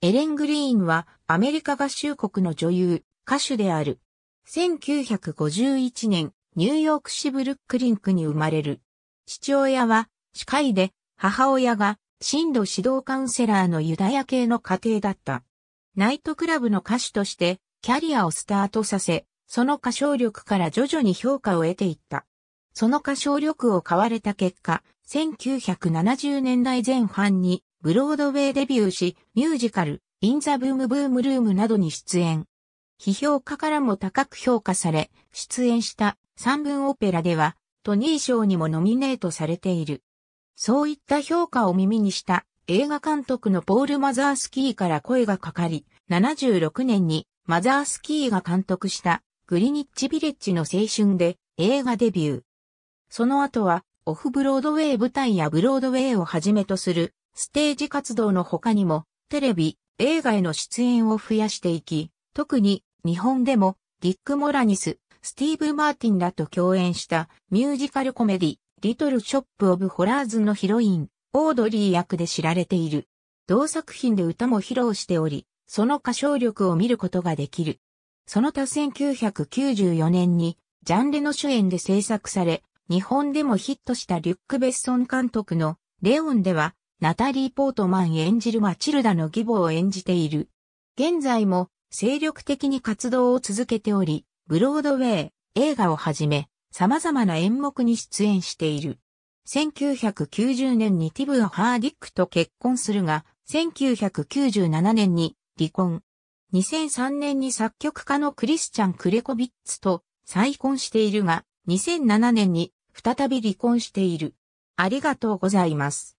エレン・グリーンはアメリカ合衆国の女優、歌手である。1951年、ニューヨーク市ブルックリンクに生まれる。父親は司会で、母親が進度指導カウンセラーのユダヤ系の家庭だった。ナイトクラブの歌手としてキャリアをスタートさせ、その歌唱力から徐々に評価を得ていった。その歌唱力を買われた結果、1970年代前半にブロードウェイデビューし、ミュージカル、インザブームブームルームなどに出演。批評家からも高く評価され、出演した三文オペラでは、トニー賞にもノミネートされている。そういった評価を耳にした映画監督のポール・マザースキーから声がかかり、76年にマザースキーが監督したグリニッチ・ビレッジの青春で映画デビュー。その後はオフブロードウェイ舞台やブロードウェイをはじめとするステージ活動の他にも、テレビ、映画への出演を増やしていき、特に日本でもディック・モラニス、スティーブ・マーティンらと共演したミュージカルコメディ、リトル・ショップ・オブ・ホラーズのヒロイン、オードリー役で知られている。同作品で歌も披露しており、その歌唱力を見ることができる。その他1994年に、ジャンレの主演で制作され、日本でもヒットしたリュック・ベッソン監督のレオンでは、ナタリー・ポートマン演じるマチルダの義母を演じている。現在も精力的に活動を続けており、ブロードウェイ、映画をはじめ、様々な演目に出演している。1990年にティブ・ハーディックと結婚するが、1997年に離婚。2003年に作曲家のクリスチャン・クレコビッツと再婚しているが、2007年に再び離婚している。ありがとうございます。